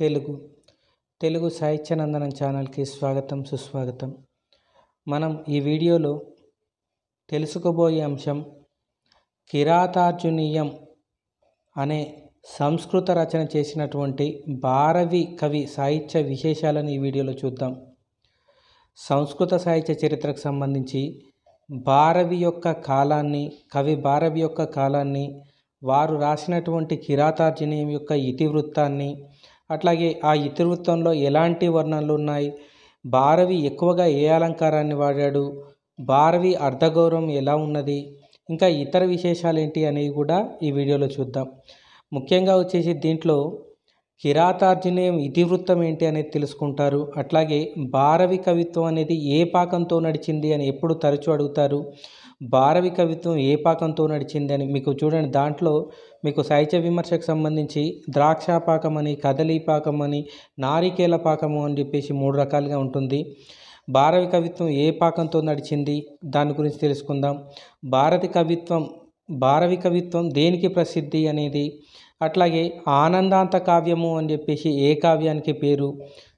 తెలుగు తెలుగు నందనం ఛానల్కి స్వాగతం సుస్వాగతం మనం ఈ వీడియోలో తెలుసుకోబోయే అంశం కిరాతార్జునీయం అనే సంస్కృత రచన చేసినటువంటి భారవి కవి సాహిత్య విశేషాలను ఈ వీడియోలో చూద్దాం సంస్కృత సాహిత్య చరిత్రకు సంబంధించి భారవి యొక్క కాలాన్ని కవి భారవి యొక్క కాలాన్ని వారు రాసినటువంటి కిరాతార్జునీయం యొక్క ఇతివృత్తాన్ని అట్లాగే ఆ ఇతివృత్తంలో ఎలాంటి వర్ణనలు ఉన్నాయి భారవి ఎక్కువగా ఏ అలంకారాన్ని వాడాడు భారవి అర్ధగౌరవం ఎలా ఉన్నది ఇంకా ఇతర విశేషాలు ఏంటి అనేవి కూడా ఈ వీడియోలో చూద్దాం ముఖ్యంగా వచ్చేసి దీంట్లో కిరాతార్జునేయం ఇతివృత్తం ఏంటి అనేది తెలుసుకుంటారు అట్లాగే భారవి కవిత్వం అనేది ఏ పాకంతో నడిచింది అని ఎప్పుడు తరచూ అడుగుతారు భారవి కవిత్వం ఏ పాకంతో నడిచింది అని మీకు చూడండి దాంట్లో మీకు సాహిత్య విమర్శకు సంబంధించి ద్రాక్ష పాకం అని కదలీ పాకం అని నారికేల పాకము అని చెప్పేసి మూడు రకాలుగా ఉంటుంది భారవి కవిత్వం ఏ పాకంతో నడిచింది దాని గురించి తెలుసుకుందాం భారతి కవిత్వం భారవి కవిత్వం దేనికి ప్రసిద్ధి అనేది అట్లాగే ఆనందాంత కావ్యము అని చెప్పేసి ఏ కావ్యానికి పేరు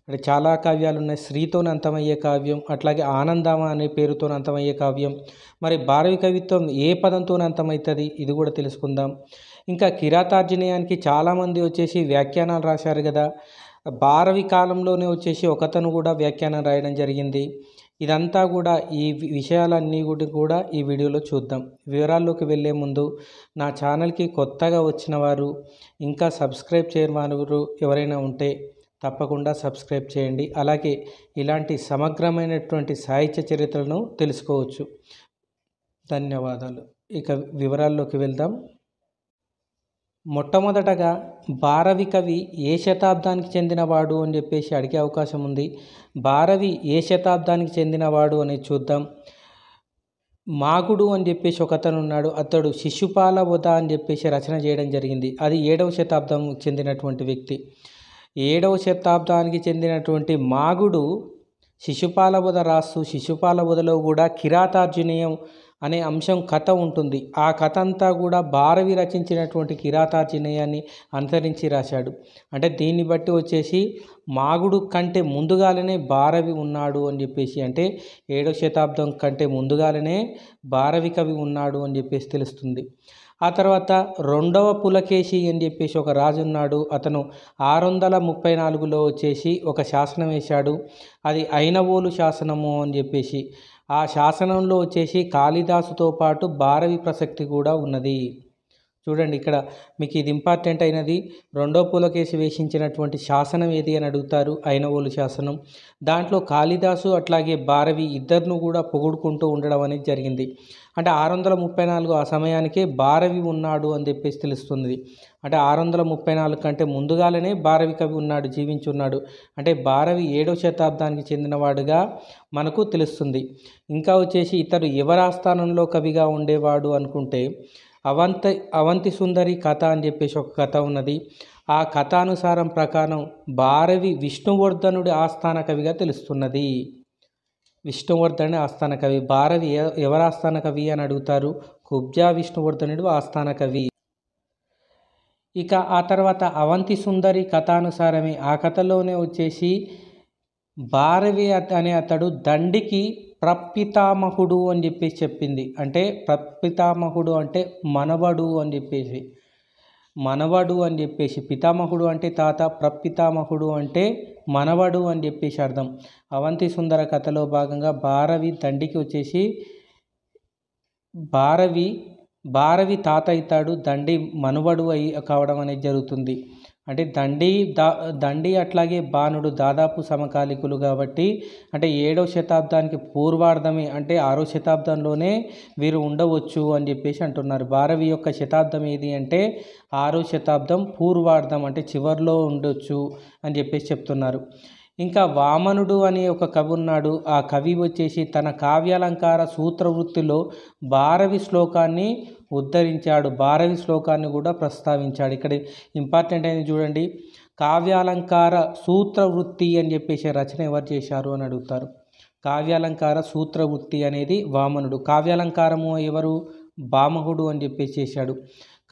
అంటే చాలా కావ్యాలు ఉన్నాయి స్త్రీతో అంతమయ్యే కావ్యం అట్లాగే ఆనందమ అనే పేరుతో అంతమయ్యే కావ్యం మరి భారవి కవిత్వం ఏ పదంతో అంతమవుతుంది ఇది కూడా తెలుసుకుందాం ఇంకా కిరాతార్జునీయానికి చాలామంది వచ్చేసి వ్యాఖ్యానాలు రాశారు కదా భారవి కాలంలోనే వచ్చేసి ఒకతను కూడా వ్యాఖ్యానం రాయడం జరిగింది ఇదంతా కూడా ఈ విషయాలన్నీ కూడా కూడా ఈ వీడియోలో చూద్దాం వివరాల్లోకి వెళ్ళే ముందు నా ఛానల్కి కొత్తగా వచ్చిన వారు ఇంకా సబ్స్క్రైబ్ చేయనివారు ఎవరైనా ఉంటే తప్పకుండా సబ్స్క్రైబ్ చేయండి అలాగే ఇలాంటి సమగ్రమైనటువంటి సాహిత్య చరిత్రను తెలుసుకోవచ్చు ధన్యవాదాలు ఇక వివరాల్లోకి వెళ్దాం మొట్టమొదటగా భారవి కవి ఏ శతాబ్దానికి చెందినవాడు అని చెప్పేసి అడిగే అవకాశం ఉంది భారవి ఏ శతాబ్దానికి చెందినవాడు అని చూద్దాం మాగుడు అని చెప్పేసి ఒకతను ఉన్నాడు అతడు శిశుపాల వధ అని చెప్పేసి రచన చేయడం జరిగింది అది ఏడవ శతాబ్దం చెందినటువంటి వ్యక్తి ఏడవ శతాబ్దానికి చెందినటువంటి మాగుడు శిశుపాల వధ రాస్తూ శిశుపాల వధలో కూడా కిరాతార్జునీయం అనే అంశం కథ ఉంటుంది ఆ కథ అంతా కూడా భారవి రచించినటువంటి కిరాతార్జునేయాన్ని అనుసరించి రాశాడు అంటే దీన్ని బట్టి వచ్చేసి మాగుడు కంటే ముందుగాలనే భారవి ఉన్నాడు అని చెప్పేసి అంటే ఏడో శతాబ్దం కంటే ముందుగాలనే భారవి కవి ఉన్నాడు అని చెప్పేసి తెలుస్తుంది ఆ తర్వాత రెండవ పులకేశి అని చెప్పేసి ఒక రాజు ఉన్నాడు అతను ఆరు వందల ముప్పై నాలుగులో వచ్చేసి ఒక శాసనం వేశాడు అది అయినవోలు శాసనము అని చెప్పేసి ఆ శాసనంలో వచ్చేసి కాళిదాసుతో పాటు భారవి ప్రసక్తి కూడా ఉన్నది చూడండి ఇక్కడ మీకు ఇది ఇంపార్టెంట్ అయినది రెండో పూలకేసి వేషించినటువంటి శాసనం ఏది అని అడుగుతారు అయినవోలు శాసనం దాంట్లో కాళిదాసు అట్లాగే భారవి ఇద్దరును కూడా పొగుడుకుంటూ ఉండడం అనేది జరిగింది అంటే ఆరు వందల ముప్పై నాలుగు ఆ సమయానికి భారవి ఉన్నాడు అని చెప్పేసి తెలుస్తుంది అంటే ఆరు వందల ముప్పై నాలుగు కంటే ముందుగానే భారవి కవి ఉన్నాడు జీవించి ఉన్నాడు అంటే భారవి ఏడవ శతాబ్దానికి చెందినవాడుగా మనకు తెలుస్తుంది ఇంకా వచ్చేసి ఇతడు యువరాస్థానంలో కవిగా ఉండేవాడు అనుకుంటే అవంత అవంతి సుందరి కథ అని చెప్పేసి ఒక కథ ఉన్నది ఆ కథానుసారం ప్రకారం భారవి విష్ణువర్ధనుడి ఆస్థాన కవిగా తెలుస్తున్నది విష్ణువర్ధన్ ఆస్థాన కవి భారవి ఎవరు ఆస్థాన కవి అని అడుగుతారు కుబ్జా విష్ణువర్ధనుడు ఆస్థాన కవి ఇక ఆ తర్వాత అవంతి సుందరి కథానుసారమే ఆ కథలోనే వచ్చేసి భారవి అనే అతడు దండికి ప్రపితామహుడు అని చెప్పేసి చెప్పింది అంటే ప్రపితామహుడు అంటే మనవడు అని చెప్పేసి మనవడు అని చెప్పేసి పితామహుడు అంటే తాత ప్రపితామహుడు అంటే మనవడు అని చెప్పేసి అర్థం అవంతి సుందర కథలో భాగంగా భారవి దండికి వచ్చేసి భారవి భారవి తాత అవుతాడు దండి మనవడు అయి కావడం అనేది జరుగుతుంది అంటే దండి దా దండి అట్లాగే బాణుడు దాదాపు సమకాలికులు కాబట్టి అంటే ఏడవ శతాబ్దానికి పూర్వార్ధమే అంటే ఆరో శతాబ్దంలోనే వీరు ఉండవచ్చు అని చెప్పేసి అంటున్నారు భారవి యొక్క శతాబ్దం ఏది అంటే ఆరో శతాబ్దం పూర్వార్ధం అంటే చివరిలో ఉండొచ్చు అని చెప్పేసి చెప్తున్నారు ఇంకా వామనుడు అనే ఒక కవి ఉన్నాడు ఆ కవి వచ్చేసి తన కావ్యాలంకార సూత్రవృత్తిలో భారవి శ్లోకాన్ని ఉద్ధరించాడు భారవి శ్లోకాన్ని కూడా ప్రస్తావించాడు ఇక్కడ ఇంపార్టెంట్ అయింది చూడండి కావ్యాలంకార సూత్రవృత్తి అని చెప్పేసి రచన ఎవరు చేశారు అని అడుగుతారు కావ్యాలంకార సూత్రవృత్తి అనేది వామనుడు కావ్యాలంకారము ఎవరు భామహుడు అని చెప్పేసి చేశాడు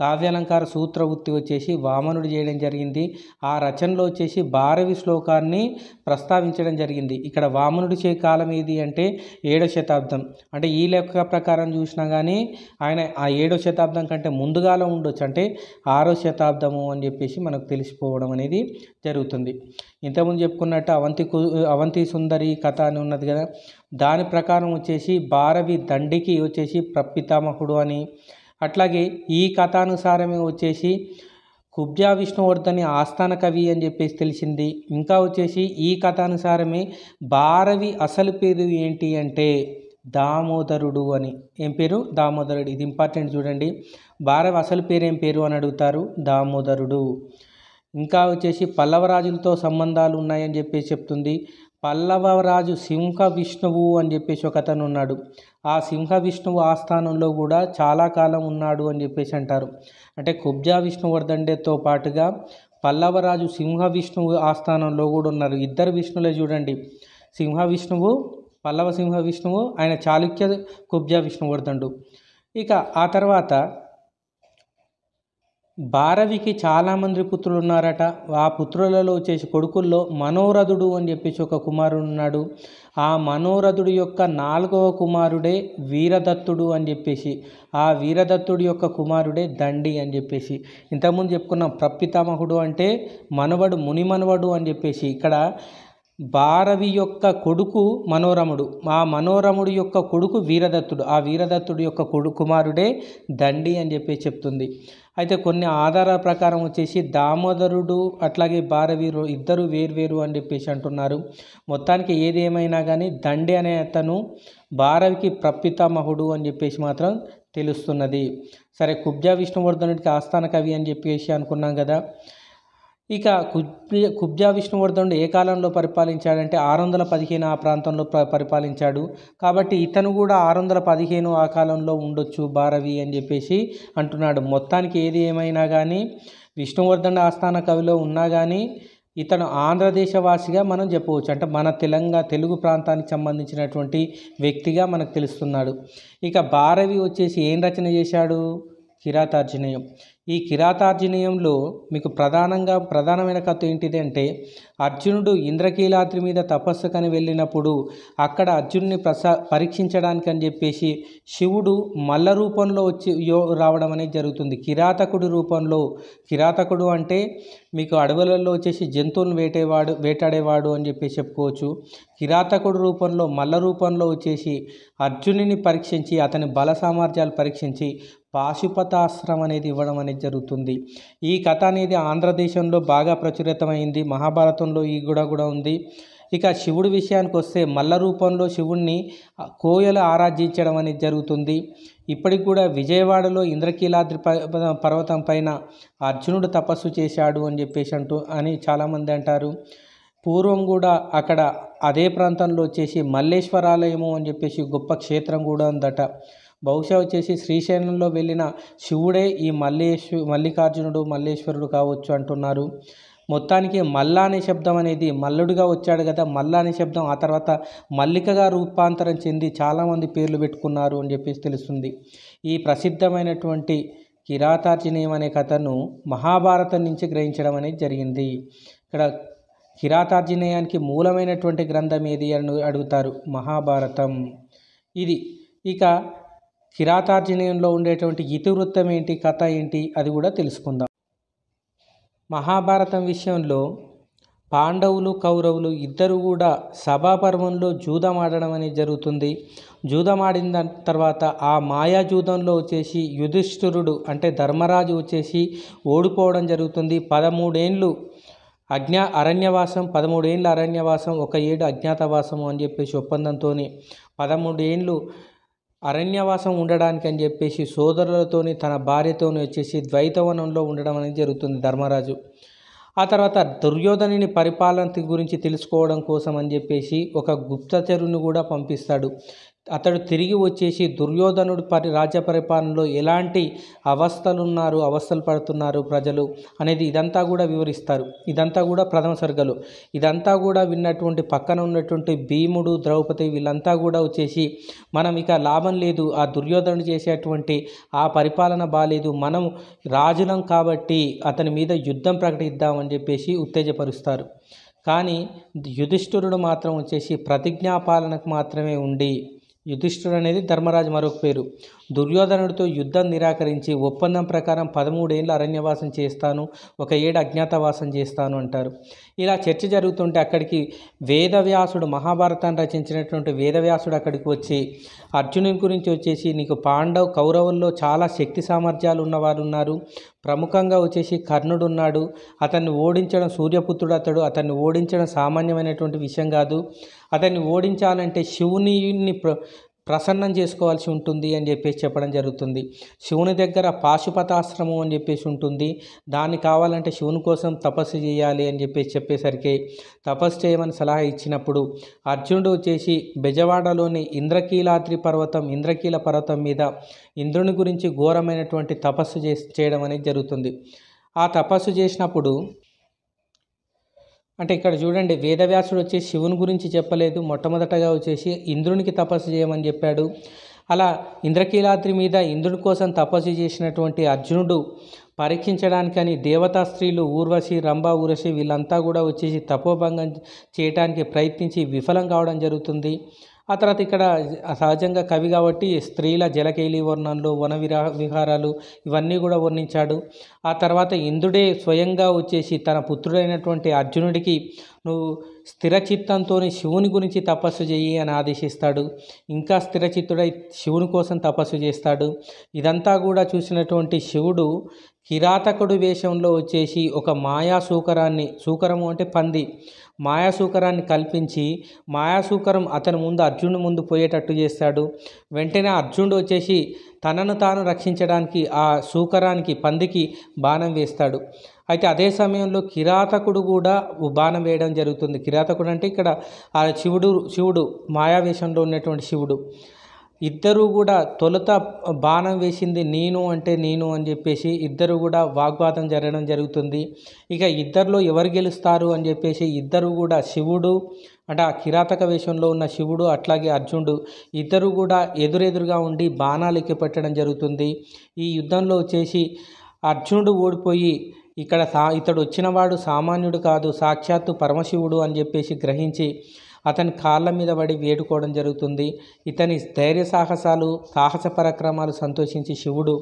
కావ్యాలంకార సూత్ర వృత్తి వచ్చేసి వామనుడు చేయడం జరిగింది ఆ రచనలో వచ్చేసి భారవి శ్లోకాన్ని ప్రస్తావించడం జరిగింది ఇక్కడ వామనుడు చే కాలం ఏది అంటే ఏడో శతాబ్దం అంటే ఈ లెక్క ప్రకారం చూసినా కానీ ఆయన ఆ ఏడో శతాబ్దం కంటే ముందుగాలో ఉండొచ్చు అంటే ఆరో శతాబ్దము అని చెప్పేసి మనకు తెలిసిపోవడం అనేది జరుగుతుంది ఇంతకుముందు చెప్పుకున్నట్టు అవంతి అవంతి సుందరి కథ అని ఉన్నది కదా దాని ప్రకారం వచ్చేసి భారవి దండికి వచ్చేసి ప్రపితామహుడు అని అట్లాగే ఈ కథానుసారమే వచ్చేసి కుబ్జా విష్ణువర్ధని ఆస్థాన కవి అని చెప్పేసి తెలిసింది ఇంకా వచ్చేసి ఈ కథానుసారమే భారవి అసలు పేరు ఏంటి అంటే దామోదరుడు అని ఏం పేరు దామోదరుడు ఇది ఇంపార్టెంట్ చూడండి భారవి అసలు పేరు ఏం పేరు అని అడుగుతారు దామోదరుడు ఇంకా వచ్చేసి పల్లవరాజులతో సంబంధాలు ఉన్నాయని చెప్పేసి చెప్తుంది పల్లవరాజు సింహ విష్ణువు అని చెప్పేసి ఒక అతను ఉన్నాడు ఆ సింహ విష్ణువు ఆస్థానంలో కూడా చాలా కాలం ఉన్నాడు అని చెప్పేసి అంటారు అంటే కుబ్జా విష్ణువర్ధండేతో పాటుగా పల్లవరాజు సింహ విష్ణువు ఆస్థానంలో కూడా ఉన్నారు ఇద్దరు విష్ణులే చూడండి సింహ విష్ణువు పల్లవ సింహ విష్ణువు ఆయన చాళుక్య కుబ్జా విష్ణువర్ధండు ఇక ఆ తర్వాత భారవికి చాలామంది పుత్రులు ఉన్నారట ఆ పుత్రులలో వచ్చేసి కొడుకుల్లో మనోరథుడు అని చెప్పేసి ఒక కుమారుడు ఉన్నాడు ఆ మనోరథుడు యొక్క నాలుగవ కుమారుడే వీరదత్తుడు అని చెప్పేసి ఆ వీరదత్తుడి యొక్క కుమారుడే దండి అని చెప్పేసి ఇంతకుముందు చెప్పుకున్నాం ప్రపితామహుడు అంటే మనవడు మునిమనవడు అని చెప్పేసి ఇక్కడ భారవి యొక్క కొడుకు మనోరముడు ఆ మనోరముడు యొక్క కొడుకు వీరదత్తుడు ఆ వీరదత్తుడు యొక్క కొడుకు కుమారుడే దండి అని చెప్పి చెప్తుంది అయితే కొన్ని ఆధారాల ప్రకారం వచ్చేసి దామోదరుడు అట్లాగే భారవీరు ఇద్దరు వేర్వేరు అని చెప్పేసి అంటున్నారు మొత్తానికి ఏది ఏమైనా కానీ దండి అనే అతను భారవికి ప్రపితామహుడు అని చెప్పేసి మాత్రం తెలుస్తున్నది సరే కుబ్జా విష్ణువర్ధనుడికి ఆస్థాన కవి అని చెప్పేసి అనుకున్నాం కదా ఇక కుబ్జ కుబ్జా విష్ణువర్ధనుడు ఏ కాలంలో పరిపాలించాడంటే ఆరు వందల పదిహేను ఆ ప్రాంతంలో పరిపాలించాడు కాబట్టి ఇతను కూడా ఆరు వందల పదిహేను ఆ కాలంలో ఉండొచ్చు భారవి అని చెప్పేసి అంటున్నాడు మొత్తానికి ఏది ఏమైనా కానీ విష్ణువర్ధన్ ఆస్థాన కవిలో ఉన్నా కానీ ఇతను ఆంధ్రదేశవాసిగా మనం చెప్పవచ్చు అంటే మన తెలంగాణ తెలుగు ప్రాంతానికి సంబంధించినటువంటి వ్యక్తిగా మనకు తెలుస్తున్నాడు ఇక భారవి వచ్చేసి ఏం రచన చేశాడు కిరాతార్జనేయం ఈ కిరాతార్జనేయంలో మీకు ప్రధానంగా ప్రధానమైన కథ ఏంటిది అంటే అర్జునుడు ఇంద్రకీలాద్రి మీద తపస్సుకని వెళ్ళినప్పుడు అక్కడ అర్జునుని ప్రసా పరీక్షించడానికి అని చెప్పేసి శివుడు మల్ల రూపంలో వచ్చి యో రావడం అనేది జరుగుతుంది కిరాతకుడి రూపంలో కిరాతకుడు అంటే మీకు అడవులలో వచ్చేసి జంతువులను వేటేవాడు వేటాడేవాడు అని చెప్పేసి చెప్పుకోవచ్చు కిరాతకుడు రూపంలో మల్ల రూపంలో వచ్చేసి అర్జునుని పరీక్షించి అతని బల సామర్థ్యాలు పరీక్షించి పాశుపతాశ్రమం అనేది ఇవ్వడం అనేది జరుగుతుంది ఈ కథ అనేది ఆంధ్రదేశంలో బాగా ప్రచురితమైంది మహాభారతంలో ఈ కూడా కూడా ఉంది ఇక శివుడి విషయానికి వస్తే మల్ల రూపంలో శివుణ్ణి కోయలు ఆరాధించడం అనేది జరుగుతుంది ఇప్పటికి కూడా విజయవాడలో ఇంద్రకీలాద్రి పర్వతం పైన అర్జునుడు తపస్సు చేశాడు అని చెప్పేసి అంటూ అని చాలామంది అంటారు పూర్వం కూడా అక్కడ అదే ప్రాంతంలో వచ్చేసి మల్లేశ్వరాలయము అని చెప్పేసి గొప్ప క్షేత్రం కూడా ఉందట బహుశా వచ్చేసి శ్రీశైలంలో వెళ్ళిన శివుడే ఈ మల్లేశ్వ మల్లికార్జునుడు మల్లేశ్వరుడు కావచ్చు అంటున్నారు మొత్తానికి మల్ల అనే శబ్దం అనేది మల్లుడిగా వచ్చాడు కదా మల్ల అనే శబ్దం ఆ తర్వాత మల్లికగా రూపాంతరం చెంది చాలామంది పేర్లు పెట్టుకున్నారు అని చెప్పేసి తెలుస్తుంది ఈ ప్రసిద్ధమైనటువంటి కిరాతార్జునీయం అనే కథను మహాభారతం నుంచి గ్రహించడం అనేది జరిగింది ఇక్కడ కిరాతార్జునేయానికి మూలమైనటువంటి గ్రంథం ఏది అని అడుగుతారు మహాభారతం ఇది ఇక కిరాతార్జునీయంలో ఉండేటువంటి ఇతివృత్తం ఏంటి కథ ఏంటి అది కూడా తెలుసుకుందాం మహాభారతం విషయంలో పాండవులు కౌరవులు ఇద్దరు కూడా సభాపర్వంలో జూదం ఆడడం అనేది జరుగుతుంది జూదం ఆడిన తర్వాత ఆ మాయా జూదంలో వచ్చేసి యుధిష్ఠురుడు అంటే ధర్మరాజు వచ్చేసి ఓడిపోవడం జరుగుతుంది పదమూడేండ్లు అజ్ఞా అరణ్యవాసం పదమూడేండ్లు అరణ్యవాసం ఒక ఏడు అజ్ఞాతవాసం అని చెప్పేసి ఒప్పందంతో పదమూడేండ్లు అరణ్యవాసం ఉండడానికి అని చెప్పేసి సోదరులతోని తన భార్యతోని వచ్చేసి ద్వైతవనంలో ఉండడం అనేది జరుగుతుంది ధర్మరాజు ఆ తర్వాత దుర్యోధనుని పరిపాలన గురించి తెలుసుకోవడం కోసం అని చెప్పేసి ఒక గుప్తచరుని కూడా పంపిస్తాడు అతడు తిరిగి వచ్చేసి దుర్యోధనుడు పరి రాజ్య పరిపాలనలో ఎలాంటి అవస్థలున్నారు అవస్థలు పడుతున్నారు ప్రజలు అనేది ఇదంతా కూడా వివరిస్తారు ఇదంతా కూడా ప్రథమ సర్గలు ఇదంతా కూడా విన్నటువంటి పక్కన ఉన్నటువంటి భీముడు ద్రౌపది వీళ్ళంతా కూడా వచ్చేసి మనం ఇక లాభం లేదు ఆ దుర్యోధనుడు చేసేటువంటి ఆ పరిపాలన బాగాలేదు మనం రాజులం కాబట్టి అతని మీద యుద్ధం ప్రకటిద్దామని చెప్పేసి ఉత్తేజపరుస్తారు కానీ యుధిష్ఠురుడు మాత్రం వచ్చేసి ప్రతిజ్ఞాపాలనకు మాత్రమే ఉండి యుధిష్ఠుడు అనేది ధర్మరాజు మరొక పేరు దుర్యోధనుడితో యుద్ధం నిరాకరించి ఒప్పందం ప్రకారం పదమూడేళ్ళు అరణ్యవాసం చేస్తాను ఒక ఏడు అజ్ఞాతవాసం చేస్తాను అంటారు ఇలా చర్చ జరుగుతుంటే అక్కడికి వేదవ్యాసుడు మహాభారతాన్ని రచించినటువంటి వేదవ్యాసుడు అక్కడికి వచ్చి అర్జునుని గురించి వచ్చేసి నీకు పాండవ్ కౌరవుల్లో చాలా శక్తి సామర్థ్యాలు ఉన్నవారు ఉన్నారు ప్రముఖంగా వచ్చేసి కర్ణుడు ఉన్నాడు అతన్ని ఓడించడం సూర్యపుత్రుడు అతడు అతన్ని ఓడించడం సామాన్యమైనటువంటి విషయం కాదు అతన్ని ఓడించాలంటే శివుని ప్రసన్నం చేసుకోవాల్సి ఉంటుంది అని చెప్పేసి చెప్పడం జరుగుతుంది శివుని దగ్గర పాశుపతాశ్రమం అని చెప్పేసి ఉంటుంది దాన్ని కావాలంటే శివుని కోసం తపస్సు చేయాలి అని చెప్పేసి చెప్పేసరికి తపస్సు చేయమని సలహా ఇచ్చినప్పుడు అర్జునుడు వచ్చేసి బెజవాడలోని ఇంద్రకీలాద్రి పర్వతం ఇంద్రకీల పర్వతం మీద ఇంద్రుని గురించి ఘోరమైనటువంటి తపస్సు చేసి చేయడం అనేది జరుగుతుంది ఆ తపస్సు చేసినప్పుడు అంటే ఇక్కడ చూడండి వేదవ్యాసుడు వచ్చి శివుని గురించి చెప్పలేదు మొట్టమొదటగా వచ్చేసి ఇంద్రునికి తపస్సు చేయమని చెప్పాడు అలా ఇంద్రకీలాద్రి మీద ఇంద్రుడి కోసం తపస్సు చేసినటువంటి అర్జునుడు పరీక్షించడానికని దేవతా స్త్రీలు ఊర్వశి రంభ ఊరశి వీళ్ళంతా కూడా వచ్చేసి తపోభంగం చేయటానికి ప్రయత్నించి విఫలం కావడం జరుగుతుంది ఆ తర్వాత ఇక్కడ సహజంగా కవి కాబట్టి స్త్రీల జలకేలి వర్ణనలు వన విరా విహారాలు ఇవన్నీ కూడా వర్ణించాడు ఆ తర్వాత ఇంద్రుడే స్వయంగా వచ్చేసి తన పుత్రుడైనటువంటి అర్జునుడికి నువ్వు స్థిరచిత్తంతో శివుని గురించి తపస్సు చేయి అని ఆదేశిస్తాడు ఇంకా స్థిరచిత్తుడై శివుని కోసం తపస్సు చేస్తాడు ఇదంతా కూడా చూసినటువంటి శివుడు కిరాతకుడు వేషంలో వచ్చేసి ఒక మాయా సూకరాన్ని సూకరము అంటే పంది మాయాసూకరాన్ని కల్పించి మాయాసూకరం అతని ముందు అర్జునుడి ముందు పోయేటట్టు చేస్తాడు వెంటనే అర్జునుడు వచ్చేసి తనను తాను రక్షించడానికి ఆ సూకరానికి పందికి బాణం వేస్తాడు అయితే అదే సమయంలో కిరాతకుడు కూడా బాణం వేయడం జరుగుతుంది కిరాతకుడు అంటే ఇక్కడ ఆ శివుడు శివుడు మాయావేషంలో ఉన్నటువంటి శివుడు ఇద్దరు కూడా తొలుత బాణం వేసింది నేను అంటే నేను అని చెప్పేసి ఇద్దరు కూడా వాగ్వాదం జరగడం జరుగుతుంది ఇక ఇద్దరిలో ఎవరు గెలుస్తారు అని చెప్పేసి ఇద్దరు కూడా శివుడు అంటే ఆ కిరాతక వేషంలో ఉన్న శివుడు అట్లాగే అర్జునుడు ఇద్దరు కూడా ఎదురెదురుగా ఉండి బాణాలు ఎక్కిపెట్టడం జరుగుతుంది ఈ యుద్ధంలో వచ్చేసి అర్జునుడు ఓడిపోయి ఇక్కడ సా ఇతడు వచ్చినవాడు సామాన్యుడు కాదు సాక్షాత్తు పరమశివుడు అని చెప్పేసి గ్రహించి అతని కాళ్ళ మీద పడి వేడుకోవడం జరుగుతుంది ఇతని ధైర్య సాహసాలు సాహస పరాక్రమాలు సంతోషించి శివుడు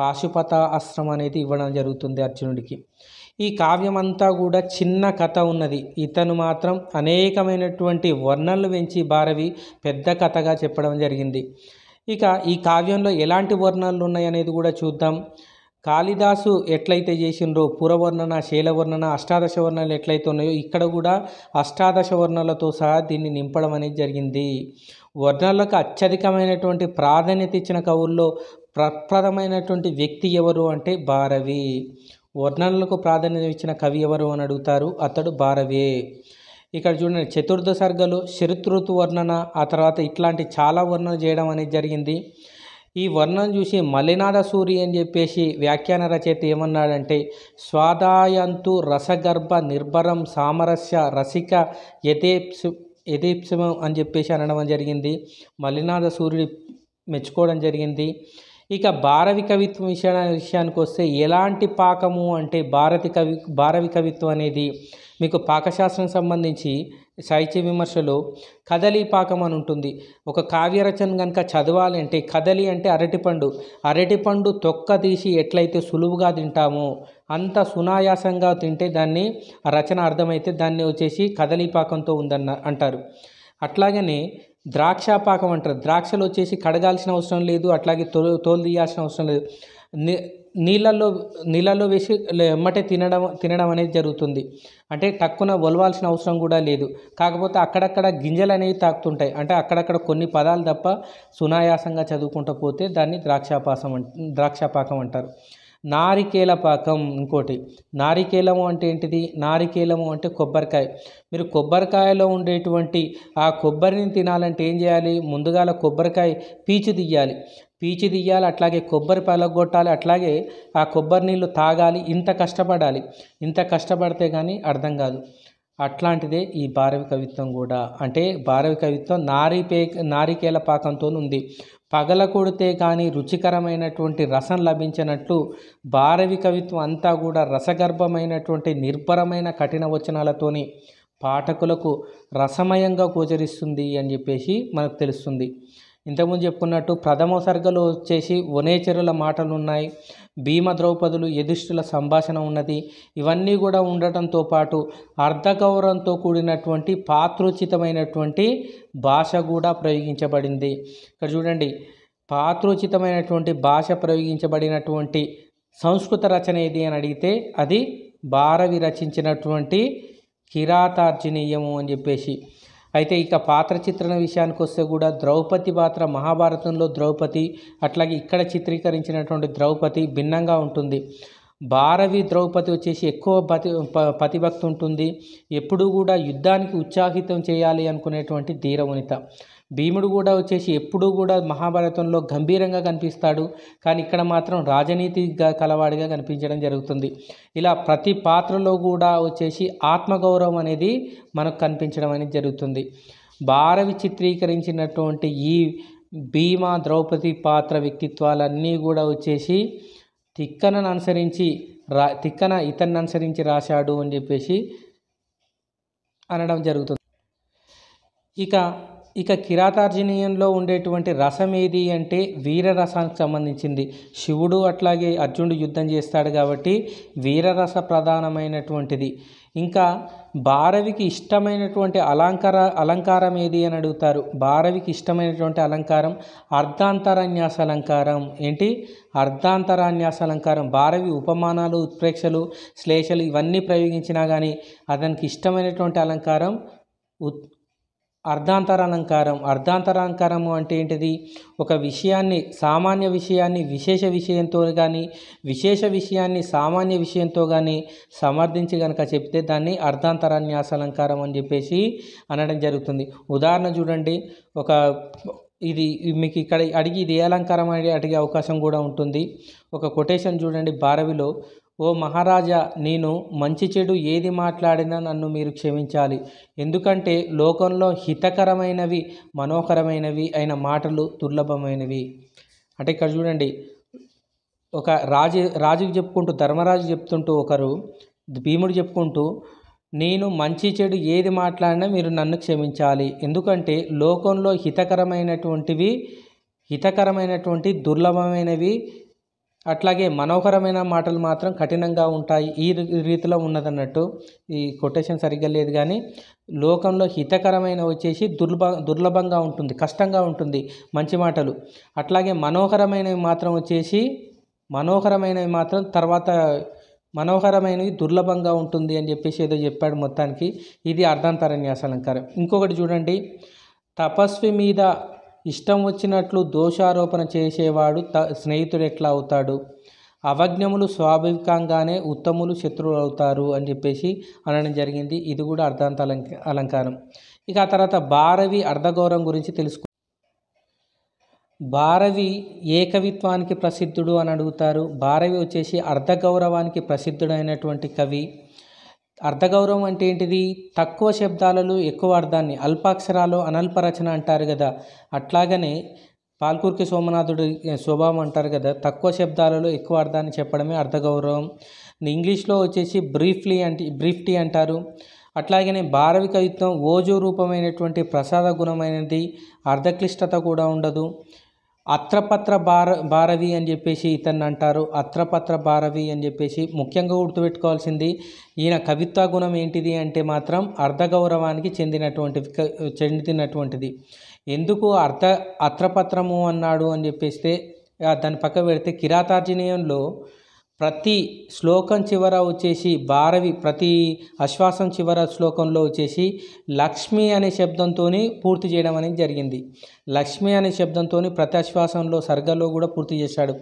పాశుపత అస్త్రం అనేది ఇవ్వడం జరుగుతుంది అర్జునుడికి ఈ కావ్యం అంతా కూడా చిన్న కథ ఉన్నది ఇతను మాత్రం అనేకమైనటువంటి వర్ణనలు పెంచి భారవి పెద్ద కథగా చెప్పడం జరిగింది ఇక ఈ కావ్యంలో ఎలాంటి వర్ణనలు ఉన్నాయనేది కూడా చూద్దాం కాళిదాసు ఎట్లయితే చేసిండ్రో పురవర్ణన శైలవర్ణన అష్టాదశ వర్ణాలు ఎట్లయితే ఉన్నాయో ఇక్కడ కూడా అష్టాదశ వర్ణాలతో సహా దీన్ని నింపడం అనేది జరిగింది వర్ణాలకు అత్యధికమైనటువంటి ప్రాధాన్యత ఇచ్చిన కవుల్లో ప్రప్రదమైనటువంటి వ్యక్తి ఎవరు అంటే భారవి వర్ణాలకు ప్రాధాన్యత ఇచ్చిన కవి ఎవరు అని అడుగుతారు అతడు భారవే ఇక్కడ చూడండి చతుర్థ సర్గలు శరతృతు వర్ణన ఆ తర్వాత ఇట్లాంటి చాలా వర్ణన చేయడం అనేది జరిగింది ఈ వర్ణం చూసి మలినాథ సూరి అని చెప్పేసి వ్యాఖ్యాన రచయిత ఏమన్నాడంటే స్వాదాయంతు రసగర్భ నిర్భరం సామరస్య రసిక యథేప్సు యథేప్సం అని చెప్పేసి అనడం జరిగింది మలినాథ సూర్యుడి మెచ్చుకోవడం జరిగింది ఇక భారవి కవిత్వం విషయా విషయానికి వస్తే ఎలాంటి పాకము అంటే భారతి కవి భారవి కవిత్వం అనేది మీకు పాకశాస్త్రం సంబంధించి సాహిత్య విమర్శలో కదలీపాకం అని ఉంటుంది ఒక కావ్యరచన కనుక చదవాలంటే కదలి అంటే అరటిపండు అరటిపండు తొక్క తీసి ఎట్లయితే సులువుగా తింటామో అంత సునాయాసంగా తింటే దాన్ని రచన అర్థమైతే దాన్ని వచ్చేసి కదలీపాకంతో ఉందన్న అంటారు అట్లాగనే ద్రాక్ష పాకం అంటారు ద్రాక్షలు వచ్చేసి కడగాల్సిన అవసరం లేదు అట్లాగే తో తోలు తీయాల్సిన అవసరం లేదు నీళ్ళల్లో నీళ్ళల్లో వేసి ఎమ్మటే తినడం తినడం అనేది జరుగుతుంది అంటే టక్కున వలవాల్సిన అవసరం కూడా లేదు కాకపోతే అక్కడక్కడ గింజలు అనేవి తాకుతుంటాయి అంటే అక్కడక్కడ కొన్ని పదాలు తప్ప సునాయాసంగా చదువుకుంటూ పోతే దాన్ని ద్రాక్షాపాసం ద్రాక్షపాకం అంటారు నారికేల పాకం ఇంకోటి నారికేలము అంటే ఏంటిది నారికేలము అంటే కొబ్బరికాయ మీరు కొబ్బరికాయలో ఉండేటువంటి ఆ కొబ్బరిని తినాలంటే ఏం చేయాలి ముందుగాల కొబ్బరికాయ పీచు తీయాలి పీచి తీయాలి అట్లాగే కొబ్బరి పలగొట్టాలి అట్లాగే ఆ కొబ్బరి నీళ్ళు తాగాలి ఇంత కష్టపడాలి ఇంత కష్టపడితే కానీ అర్థం కాదు అట్లాంటిదే ఈ భారవి కవిత్వం కూడా అంటే భారవి కవిత్వం నారీ పే నారికేల పాకంతో ఉంది పగల కొడితే కానీ రుచికరమైనటువంటి రసం లభించినట్లు భారవి కవిత్వం అంతా కూడా రసగర్భమైనటువంటి నిర్భరమైన కఠిన వచనాలతోని పాఠకులకు రసమయంగా గోచరిస్తుంది అని చెప్పేసి మనకు తెలుస్తుంది ఇంతకుముందు చెప్పుకున్నట్టు ప్రథమ సర్గలో వచ్చేసి వనేచరుల మాటలు ఉన్నాయి భీమ ద్రౌపదులు యధిష్ఠుల సంభాషణ ఉన్నది ఇవన్నీ కూడా ఉండటంతో పాటు అర్ధగౌరవంతో కూడినటువంటి పాత్రోచితమైనటువంటి భాష కూడా ప్రయోగించబడింది ఇక్కడ చూడండి పాత్రోచితమైనటువంటి భాష ప్రయోగించబడినటువంటి సంస్కృత రచన ఏది అని అడిగితే అది భారవి రచించినటువంటి కిరాతార్జనీయము అని చెప్పేసి అయితే ఇక పాత్ర చిత్రణ విషయానికి వస్తే కూడా ద్రౌపది పాత్ర మహాభారతంలో ద్రౌపది అట్లాగే ఇక్కడ చిత్రీకరించినటువంటి ద్రౌపది భిన్నంగా ఉంటుంది భారవి ద్రౌపది వచ్చేసి ఎక్కువ పతి పతిభక్తి ఉంటుంది ఎప్పుడూ కూడా యుద్ధానికి ఉత్సాహితం చేయాలి అనుకునేటువంటి ధీరవనిత భీముడు కూడా వచ్చేసి ఎప్పుడూ కూడా మహాభారతంలో గంభీరంగా కనిపిస్తాడు కానీ ఇక్కడ మాత్రం రాజనీతి కలవాడిగా కనిపించడం జరుగుతుంది ఇలా ప్రతి పాత్రలో కూడా వచ్చేసి ఆత్మగౌరవం అనేది మనకు కనిపించడం అనేది జరుగుతుంది భారవి చిత్రీకరించినటువంటి ఈ భీమా ద్రౌపది పాత్ర వ్యక్తిత్వాలన్నీ కూడా వచ్చేసి తిక్కనను అనుసరించి రా తిక్కన ఇతన్ని అనుసరించి రాశాడు అని చెప్పేసి అనడం జరుగుతుంది ఇక ఇక కిరాతార్జునీయంలో ఉండేటువంటి రసం ఏది అంటే వీరరసానికి సంబంధించింది శివుడు అట్లాగే అర్జునుడు యుద్ధం చేస్తాడు కాబట్టి వీరరస ప్రధానమైనటువంటిది ఇంకా భారవికి ఇష్టమైనటువంటి అలంకార అలంకారం ఏది అని అడుగుతారు భారవికి ఇష్టమైనటువంటి అలంకారం అర్ధాంతరాన్యాస అలంకారం ఏంటి అర్ధాంతరాన్యాస అలంకారం భారవి ఉపమానాలు ఉత్ప్రేక్షలు శ్లేషలు ఇవన్నీ ప్రయోగించినా కానీ అతనికి ఇష్టమైనటువంటి అలంకారం ఉత్ అర్ధాంతరాలంకారం అర్ధాంతరాలంకారము అంటే ఏంటిది ఒక విషయాన్ని సామాన్య విషయాన్ని విశేష విషయంతో కానీ విశేష విషయాన్ని సామాన్య విషయంతో కానీ సమర్థించి కనుక చెప్తే దాన్ని అర్ధాంతరాన్యాస అలంకారం అని చెప్పేసి అనడం జరుగుతుంది ఉదాహరణ చూడండి ఒక ఇది మీకు ఇక్కడ అడిగి ఇది ఏ అలంకారం అడిగే అవకాశం కూడా ఉంటుంది ఒక కొటేషన్ చూడండి బారవిలో ఓ మహారాజా నేను మంచి చెడు ఏది మాట్లాడినా నన్ను మీరు క్షమించాలి ఎందుకంటే లోకంలో హితకరమైనవి మనోహరమైనవి అయిన మాటలు దుర్లభమైనవి అంటే ఇక్కడ చూడండి ఒక రాజు రాజుకి చెప్పుకుంటూ ధర్మరాజు చెప్తుంటూ ఒకరు భీముడు చెప్పుకుంటూ నేను మంచి చెడు ఏది మాట్లాడినా మీరు నన్ను క్షమించాలి ఎందుకంటే లోకంలో హితకరమైనటువంటివి హితకరమైనటువంటి దుర్లభమైనవి అట్లాగే మనోహరమైన మాటలు మాత్రం కఠినంగా ఉంటాయి ఈ రీతిలో ఉన్నదన్నట్టు ఈ కొటేషన్ సరిగ్గా లేదు కానీ లోకంలో హితకరమైన వచ్చేసి దుర్లభ దుర్లభంగా ఉంటుంది కష్టంగా ఉంటుంది మంచి మాటలు అట్లాగే మనోహరమైనవి మాత్రం వచ్చేసి మనోహరమైనవి మాత్రం తర్వాత మనోహరమైనవి దుర్లభంగా ఉంటుంది అని చెప్పేసి ఏదో చెప్పాడు మొత్తానికి ఇది అర్ధాంతరన్యాస అలంకారం ఇంకొకటి చూడండి తపస్వి మీద ఇష్టం వచ్చినట్లు దోషారోపణ చేసేవాడు త స్నేహితుడు ఎట్లా అవుతాడు అవజ్ఞములు స్వాభావికంగానే ఉత్తములు శత్రువులు అవుతారు అని చెప్పేసి అనడం జరిగింది ఇది కూడా అర్ధాంత అలంకారం ఇక ఆ తర్వాత భారవి అర్ధగౌరవం గురించి తెలుసుకు భారవి ఏకవిత్వానికి ప్రసిద్ధుడు అని అడుగుతారు భారవి వచ్చేసి అర్ధగౌరవానికి ప్రసిద్ధుడైనటువంటి కవి అర్ధగౌరవం అంటే ఏంటిది తక్కువ శబ్దాలలో ఎక్కువ అర్థాన్ని అల్పాక్షరాలు అనల్ప రచన అంటారు కదా అట్లాగనే పాల్కూర్కి సోమనాథుడి స్వభావం అంటారు కదా తక్కువ శబ్దాలలో ఎక్కువ అర్థాన్ని చెప్పడమే అర్థగౌరవం ఇంగ్లీష్లో వచ్చేసి బ్రీఫ్లీ అంటే బ్రీఫ్టీ అంటారు అట్లాగనే భారవి కవిత్వం ఓజో రూపమైనటువంటి ప్రసాద గుణమైనది అర్ధక్లిష్టత కూడా ఉండదు అత్రపత్ర భార భారవి అని చెప్పేసి ఇతన్ని అంటారు అత్రపత్ర భారవి అని చెప్పేసి ముఖ్యంగా గుర్తుపెట్టుకోవాల్సింది ఈయన కవిత్వ గుణం ఏంటిది అంటే మాత్రం అర్ధగౌరవానికి చెందినటువంటి చెందినటువంటిది ఎందుకు అర్థ అత్రపత్రము అన్నాడు అని చెప్పేస్తే దాని పక్క పెడితే కిరాతార్జనీయంలో ప్రతి శ్లోకం చివర వచ్చేసి భారవి ప్రతి అశ్వాసం చివర శ్లోకంలో వచ్చేసి లక్ష్మి అనే శబ్దంతో పూర్తి చేయడం అనేది జరిగింది లక్ష్మి అనే శబ్దంతో ప్రతి అశ్వాసంలో సర్గలో కూడా పూర్తి చేశాడు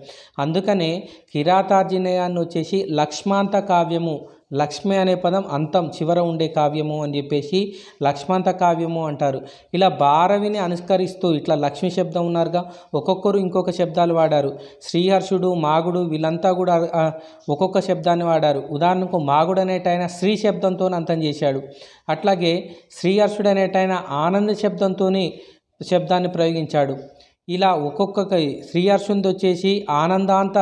అందుకనే కిరాతార్జునేయాన్ని వచ్చేసి లక్ష్మాంత కావ్యము లక్ష్మి అనే పదం అంతం చివర ఉండే కావ్యము అని చెప్పేసి లక్ష్మాంత కావ్యము అంటారు ఇలా భారవిని అనుస్కరిస్తూ ఇట్లా లక్ష్మి శబ్దం ఉన్నారుగా ఒక్కొక్కరు ఇంకొక శబ్దాలు వాడారు శ్రీహర్షుడు మాగుడు వీళ్ళంతా కూడా ఒక్కొక్క శబ్దాన్ని వాడారు ఉదాహరణకు మాగుడు అనేటైన శ్రీ శబ్దంతో అంతం చేశాడు అట్లాగే శ్రీహర్షుడు అనేటైన ఆనంద శబ్దంతో శబ్దాన్ని ప్రయోగించాడు ఇలా ఒక్కొక్క శ్రీహర్షుంది వచ్చేసి ఆనందాంత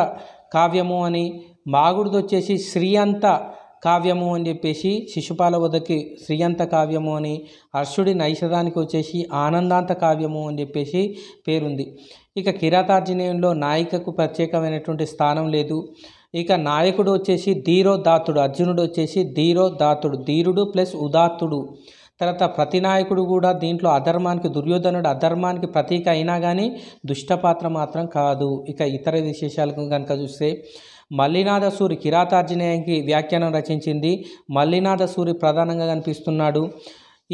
కావ్యము అని మాగుడిది వచ్చేసి శ్రీ అంత కావ్యము అని చెప్పేసి శిశుపాల వద్దకి శ్రీయంత కావ్యము అని హర్షుడి నైషధానికి వచ్చేసి ఆనందాంత కావ్యము అని చెప్పేసి పేరుంది ఇక కిరాతార్జునేయంలో నాయికకు ప్రత్యేకమైనటువంటి స్థానం లేదు ఇక నాయకుడు వచ్చేసి ధీరోదాతుడు అర్జునుడు వచ్చేసి ధీరోదాతుడు ధీరుడు ప్లస్ ఉదాత్తుడు తర్వాత ప్రతి నాయకుడు కూడా దీంట్లో అధర్మానికి దుర్యోధనుడు అధర్మానికి ప్రతీక అయినా కానీ దుష్టపాత్ర మాత్రం కాదు ఇక ఇతర విశేషాలకు కనుక చూస్తే మల్లినాథ సూరి కిరాతార్జనేయానికి వ్యాఖ్యానం రచించింది మల్లినాథ సూరి ప్రధానంగా కనిపిస్తున్నాడు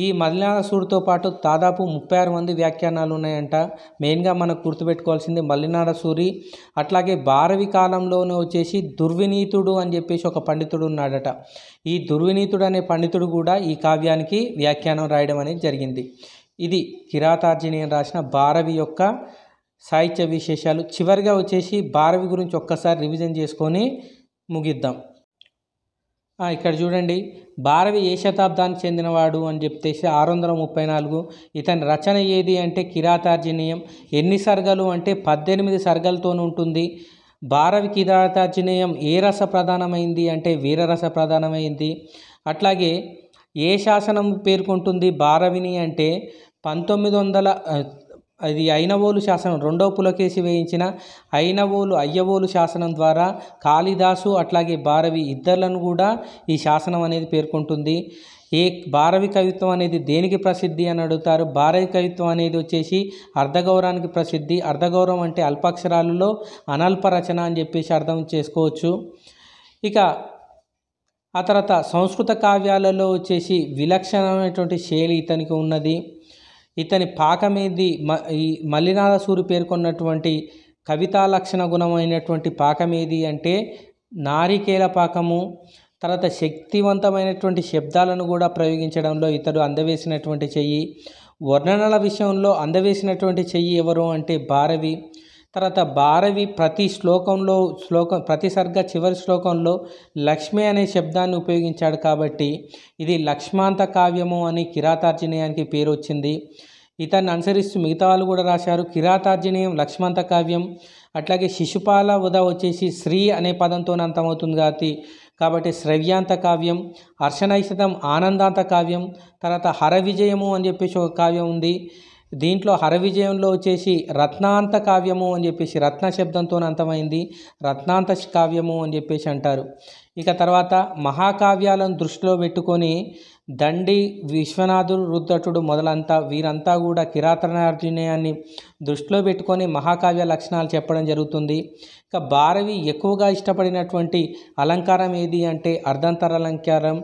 ఈ మల్లినాథ సూరితో పాటు దాదాపు ముప్పై ఆరు మంది వ్యాఖ్యానాలు ఉన్నాయంట మెయిన్గా మనకు గుర్తుపెట్టుకోవాల్సింది మల్లినాథ సూరి అట్లాగే భారవి కాలంలోనే వచ్చేసి దుర్వినీతుడు అని చెప్పేసి ఒక పండితుడు ఉన్నాడట ఈ దుర్వినీతుడు అనే పండితుడు కూడా ఈ కావ్యానికి వ్యాఖ్యానం రాయడం అనేది జరిగింది ఇది కిరాతార్జనీయం రాసిన భారవి యొక్క సాహిత్య విశేషాలు చివరిగా వచ్చేసి భారవి గురించి ఒక్కసారి రివిజన్ చేసుకొని ముగిద్దాం ఇక్కడ చూడండి భారవి ఏ శతాబ్దానికి చెందినవాడు అని చెప్తేసి ఆరు వందల ముప్పై నాలుగు ఇతని రచన ఏది అంటే కిరాతార్జనీయం ఎన్ని సర్గలు అంటే పద్దెనిమిది సర్గలతో ఉంటుంది భారవి కిరాతార్జనీయం ఏ రస ప్రధానమైంది అంటే వీరరస ప్రధానమైంది అట్లాగే ఏ శాసనం పేర్కొంటుంది భారవిని అంటే పంతొమ్మిది వందల అది అయినవోలు శాసనం రెండో పులకేసి వేయించిన అయినవోలు అయ్యవోలు శాసనం ద్వారా కాళిదాసు అట్లాగే భారవి ఇద్దర్లను కూడా ఈ శాసనం అనేది పేర్కొంటుంది ఏ భారవి కవిత్వం అనేది దేనికి ప్రసిద్ధి అని అడుగుతారు భారవి కవిత్వం అనేది వచ్చేసి అర్ధగౌరానికి ప్రసిద్ధి అర్ధగౌరవం అంటే అల్పాక్షరాలలో అనల్ప రచన అని చెప్పేసి అర్థం చేసుకోవచ్చు ఇక ఆ తర్వాత సంస్కృత కావ్యాలలో వచ్చేసి విలక్షణమైనటువంటి శైలి ఇతనికి ఉన్నది ఇతని పాకమేది ఈ మల్లినాథసూరి పేర్కొన్నటువంటి కవితా లక్షణ గుణమైనటువంటి పాకమేది అంటే నారికేల పాకము తర్వాత శక్తివంతమైనటువంటి శబ్దాలను కూడా ప్రయోగించడంలో ఇతడు అందవేసినటువంటి చెయ్యి వర్ణనల విషయంలో అందవేసినటువంటి చెయ్యి ఎవరు అంటే భారవి తర్వాత భారవి ప్రతి శ్లోకంలో శ్లోకం ప్రతి సర్గ చివరి శ్లోకంలో లక్ష్మి అనే శబ్దాన్ని ఉపయోగించాడు కాబట్టి ఇది లక్ష్మాంత కావ్యము అని కిరాతార్జనేయానికి పేరు వచ్చింది ఇతన్ని అనుసరిస్తూ మిగతా వాళ్ళు కూడా రాశారు కిరాతార్జనేయం లక్ష్మాంత కావ్యం అట్లాగే శిశుపాల ఉదా వచ్చేసి శ్రీ అనే పదంతో అంతమవుతుంది కాబట్టి కాబట్టి శ్రవ్యాంత కావ్యం అర్షణైషితం ఆనందాంత కావ్యం తర్వాత హర విజయము అని చెప్పేసి ఒక కావ్యం ఉంది దీంట్లో హరవిజయంలో వచ్చేసి రత్నాంత కావ్యము అని చెప్పేసి రత్న శబ్దంతో అంతమైంది రత్నాంత కావ్యము అని చెప్పేసి అంటారు ఇక తర్వాత మహాకావ్యాలను దృష్టిలో పెట్టుకొని దండి విశ్వనాథుడు రుద్రటుడు మొదలంతా వీరంతా కూడా కిరాతనార్జునేయాన్ని దృష్టిలో పెట్టుకొని మహాకావ్య లక్షణాలు చెప్పడం జరుగుతుంది ఇక భారవి ఎక్కువగా ఇష్టపడినటువంటి అలంకారం ఏది అంటే అర్ధంతర అలంకారం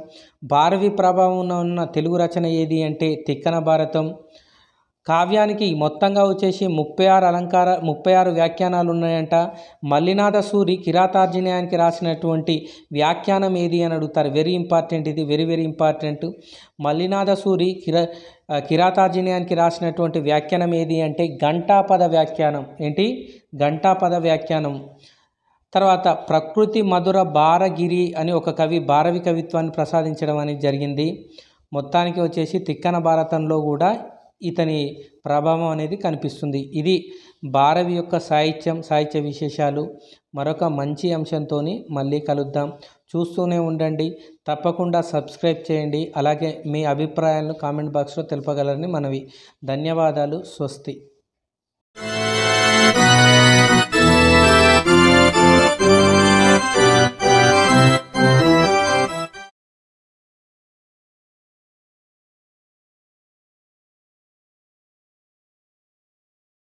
భారవి ప్రభావంలో ఉన్న తెలుగు రచన ఏది అంటే తిక్కన భారతం కావ్యానికి మొత్తంగా వచ్చేసి ముప్పై ఆరు అలంకార ముప్పై ఆరు వ్యాఖ్యానాలు ఉన్నాయంట మల్లినాథ సూరి కిరాతార్జునయానికి రాసినటువంటి వ్యాఖ్యానం ఏది అని అడుగుతారు వెరీ ఇంపార్టెంట్ ఇది very very important Mallinatha Suri కిరా కిరాతార్జునయానికి రాసినటువంటి వ్యాఖ్యానం ఏది అంటే ఘంటాపద వ్యాఖ్యానం ఏంటి ఘంటాపద వ్యాఖ్యానం తర్వాత ప్రకృతి మధుర భారగిరి అని ఒక కవి భారవి కవిత్వాన్ని ప్రసాదించడం అనేది జరిగింది మొత్తానికి వచ్చేసి తిక్కన భారతంలో కూడా ఇతని ప్రభావం అనేది కనిపిస్తుంది ఇది భారవి యొక్క సాహిత్యం సాహిత్య విశేషాలు మరొక మంచి అంశంతో మళ్ళీ కలుద్దాం చూస్తూనే ఉండండి తప్పకుండా సబ్స్క్రైబ్ చేయండి అలాగే మీ అభిప్రాయాలను కామెంట్ బాక్స్లో తెలుపగలరని మనవి ధన్యవాదాలు స్వస్తి